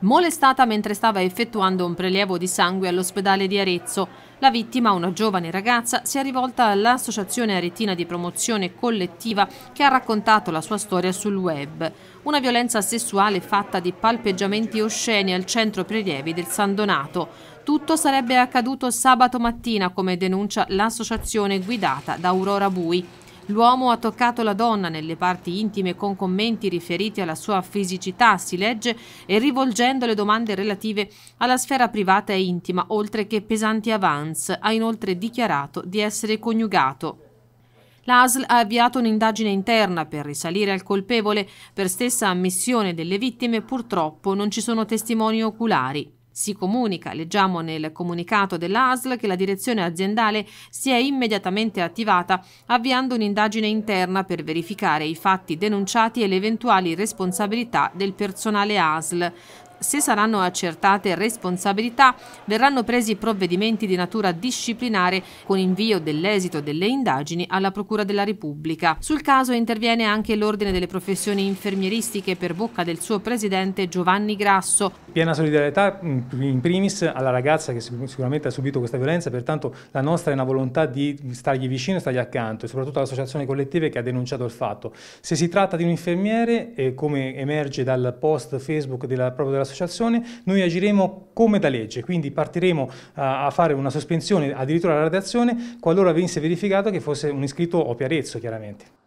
molestata mentre stava effettuando un prelievo di sangue all'ospedale di Arezzo. La vittima, una giovane ragazza, si è rivolta all'Associazione Aretina di Promozione Collettiva che ha raccontato la sua storia sul web. Una violenza sessuale fatta di palpeggiamenti osceni al centro prelievi del San Donato. Tutto sarebbe accaduto sabato mattina, come denuncia l'associazione guidata da Aurora Bui. L'uomo ha toccato la donna nelle parti intime con commenti riferiti alla sua fisicità, si legge, e rivolgendo le domande relative alla sfera privata e intima, oltre che pesanti avance, ha inoltre dichiarato di essere coniugato. L'ASL ha avviato un'indagine interna per risalire al colpevole, per stessa ammissione delle vittime purtroppo non ci sono testimoni oculari. Si comunica, leggiamo nel comunicato dell'ASL, che la direzione aziendale si è immediatamente attivata avviando un'indagine interna per verificare i fatti denunciati e le eventuali responsabilità del personale ASL se saranno accertate responsabilità, verranno presi provvedimenti di natura disciplinare con invio dell'esito delle indagini alla Procura della Repubblica. Sul caso interviene anche l'Ordine delle professioni infermieristiche per bocca del suo presidente Giovanni Grasso. Piena solidarietà mm, in primis alla ragazza che sicuramente ha subito questa violenza, pertanto la nostra è una volontà di stargli vicino e stargli accanto e soprattutto all'associazione collettiva che ha denunciato il fatto. Se si tratta di un infermiere, eh, come emerge dal post Facebook della, proprio dell'associazione, noi agiremo come da legge, quindi partiremo eh, a fare una sospensione addirittura alla radiazione qualora venisse verificato che fosse un iscritto o Piarezzo chiaramente.